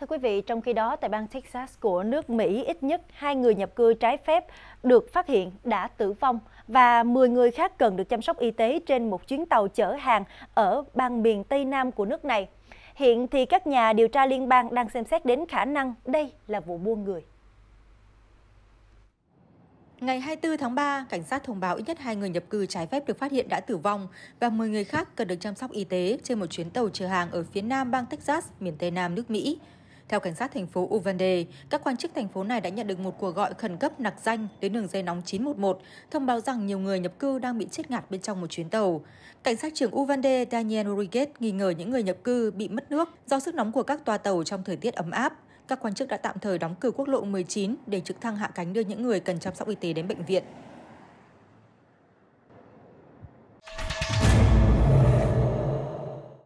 Thưa quý vị, trong khi đó tại bang Texas của nước Mỹ, ít nhất hai người nhập cư trái phép được phát hiện đã tử vong và 10 người khác cần được chăm sóc y tế trên một chuyến tàu chở hàng ở bang miền Tây Nam của nước này. Hiện thì các nhà điều tra liên bang đang xem xét đến khả năng đây là vụ buôn người. Ngày 24 tháng 3, cảnh sát thông báo ít nhất hai người nhập cư trái phép được phát hiện đã tử vong và 10 người khác cần được chăm sóc y tế trên một chuyến tàu chở hàng ở phía nam bang Texas, miền Tây Nam nước Mỹ. Theo cảnh sát thành phố Uvalde, các quan chức thành phố này đã nhận được một cuộc gọi khẩn cấp nặc danh đến đường dây nóng 911, thông báo rằng nhiều người nhập cư đang bị chết ngạt bên trong một chuyến tàu. Cảnh sát trưởng Uvalde Daniel Rodriguez nghi ngờ những người nhập cư bị mất nước do sức nóng của các toa tàu trong thời tiết ấm áp. Các quan chức đã tạm thời đóng cửa quốc lộ 19 để trực thăng hạ cánh đưa những người cần chăm sóc y tế đến bệnh viện.